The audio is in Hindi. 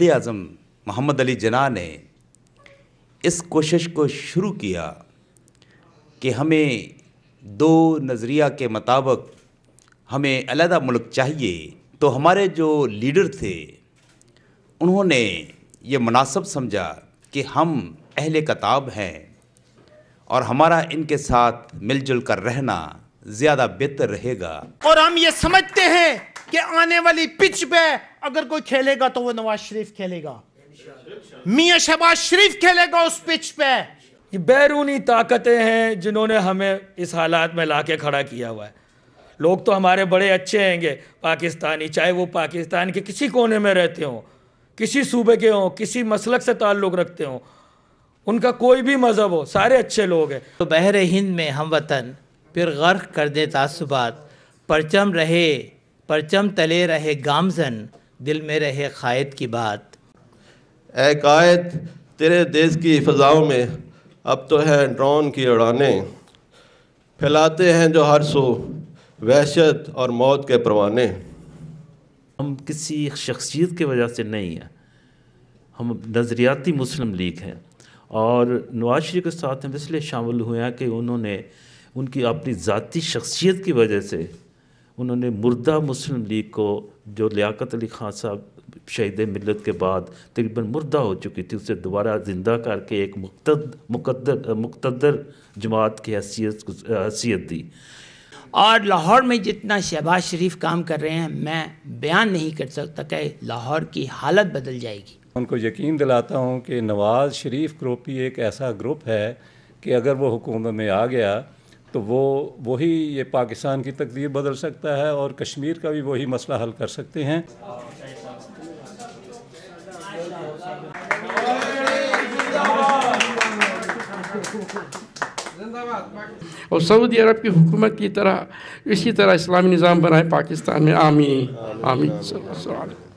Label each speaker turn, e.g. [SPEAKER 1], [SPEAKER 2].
[SPEAKER 1] कायद आजम मोहम्मद अली जना ने इस कोशिश को शुरू किया कि हमें दो नज़रिया के मुताबिक हमें अलहदा मुल्क चाहिए तो हमारे जो लीडर थे उन्होंने ये मुनासब समझा कि हम अहल किताब हैं और हमारा इनके साथ मिलजुल कर रहना ज़्यादा बेहतर रहेगा
[SPEAKER 2] और हम ये समझते हैं कि आने वाली पिच पे अगर कोई खेलेगा तो वो नवाज शरीफ खेलेगा मियाँ शहबाज शरीफ खेलेगा उस पिच पे ये बैरूनी
[SPEAKER 3] ताकतें हैं जिन्होंने हमें इस हालात में ला के खड़ा किया हुआ है लोग तो हमारे बड़े अच्छे हैंगे पाकिस्तानी चाहे वो पाकिस्तान के किसी कोने में रहते हों
[SPEAKER 2] किसी सूबे के हों किसी मसलक से ताल्लुक़ रखते हों उनका कोई भी मज़हब हो सारे अच्छे लोग हैं तो बहर हिंद में हम वतन फिर गर्क कर दे तासुबात परचम रहे परचम तले रहे गामजन दिल में रहे क़ायद की बात
[SPEAKER 4] ए कायद तेरे देश की फ़जाओं में अब तो है ड्रोन की उड़ाने फैलाते हैं जो हर सो वहशत और मौत के परवाने हम किसी शख्सियत की वजह से नहीं हैं
[SPEAKER 5] हम नज़रियाती मुस्लिम लीग हैं और नवाज शरीफ के साथ हम इसलिए शामिल हुए हैं कि उन्होंने उनकी अपनी ज़ाती शख्सियत की वजह से उन्होंने मुर्दा मुस्लिम लीग को जो लियाकत अली खान साहब शहीद मिलत के बाद तकरीबन मुर्दा हो चुकी थी उसे दोबारा ज़िंदा करके एक मुक्तद मुकदर मुकतदर जमात की हैसियत हैसियत दी और लाहौर में जितना
[SPEAKER 2] शहबाज शरीफ काम कर रहे हैं मैं बयान नहीं कर सकता कि लाहौर की हालत बदल
[SPEAKER 6] जाएगी उनको यकीन दिलाता हूँ कि नवाज़ शरीफ ग्रुप ही एक ऐसा ग्रुप है कि अगर वो हुकूमत में आ गया तो वो वही ये पाकिस्तान की तकदीर बदल सकता है और कश्मीर का भी वही मसला हल कर सकते हैं
[SPEAKER 3] और सऊदी अरब की हुकूमत की तरह इसी तरह इस्लामी निज़ाम बनाए पाकिस्तान में आमी आमी,
[SPEAKER 5] आमी।